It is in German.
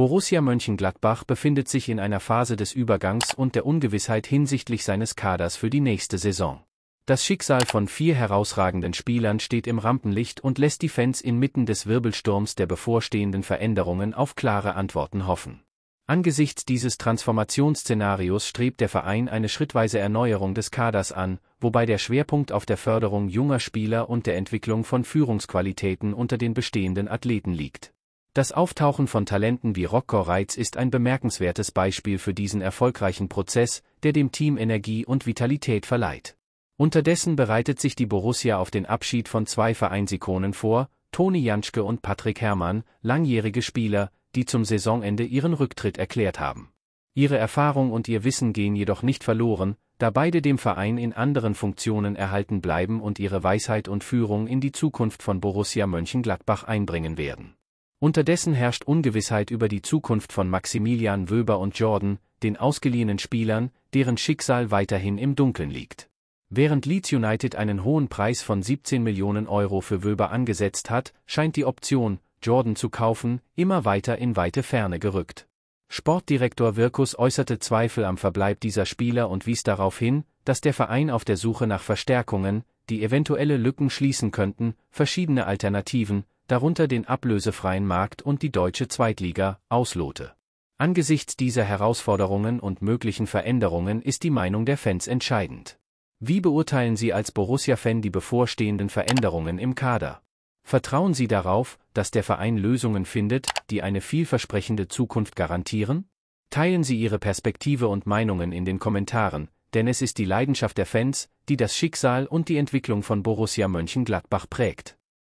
Borussia Mönchengladbach befindet sich in einer Phase des Übergangs und der Ungewissheit hinsichtlich seines Kaders für die nächste Saison. Das Schicksal von vier herausragenden Spielern steht im Rampenlicht und lässt die Fans inmitten des Wirbelsturms der bevorstehenden Veränderungen auf klare Antworten hoffen. Angesichts dieses Transformationsszenarios strebt der Verein eine schrittweise Erneuerung des Kaders an, wobei der Schwerpunkt auf der Förderung junger Spieler und der Entwicklung von Führungsqualitäten unter den bestehenden Athleten liegt. Das Auftauchen von Talenten wie Rockcore Reitz ist ein bemerkenswertes Beispiel für diesen erfolgreichen Prozess, der dem Team Energie und Vitalität verleiht. Unterdessen bereitet sich die Borussia auf den Abschied von zwei Vereinsikonen vor, Toni Janschke und Patrick Herrmann, langjährige Spieler, die zum Saisonende ihren Rücktritt erklärt haben. Ihre Erfahrung und ihr Wissen gehen jedoch nicht verloren, da beide dem Verein in anderen Funktionen erhalten bleiben und ihre Weisheit und Führung in die Zukunft von Borussia Mönchengladbach einbringen werden. Unterdessen herrscht Ungewissheit über die Zukunft von Maximilian Wöber und Jordan, den ausgeliehenen Spielern, deren Schicksal weiterhin im Dunkeln liegt. Während Leeds United einen hohen Preis von 17 Millionen Euro für Wöber angesetzt hat, scheint die Option, Jordan zu kaufen, immer weiter in weite Ferne gerückt. Sportdirektor Wirkus äußerte Zweifel am Verbleib dieser Spieler und wies darauf hin, dass der Verein auf der Suche nach Verstärkungen, die eventuelle Lücken schließen könnten, verschiedene Alternativen, darunter den ablösefreien Markt und die deutsche Zweitliga, auslote. Angesichts dieser Herausforderungen und möglichen Veränderungen ist die Meinung der Fans entscheidend. Wie beurteilen Sie als Borussia-Fan die bevorstehenden Veränderungen im Kader? Vertrauen Sie darauf, dass der Verein Lösungen findet, die eine vielversprechende Zukunft garantieren? Teilen Sie Ihre Perspektive und Meinungen in den Kommentaren, denn es ist die Leidenschaft der Fans, die das Schicksal und die Entwicklung von Borussia Mönchengladbach prägt.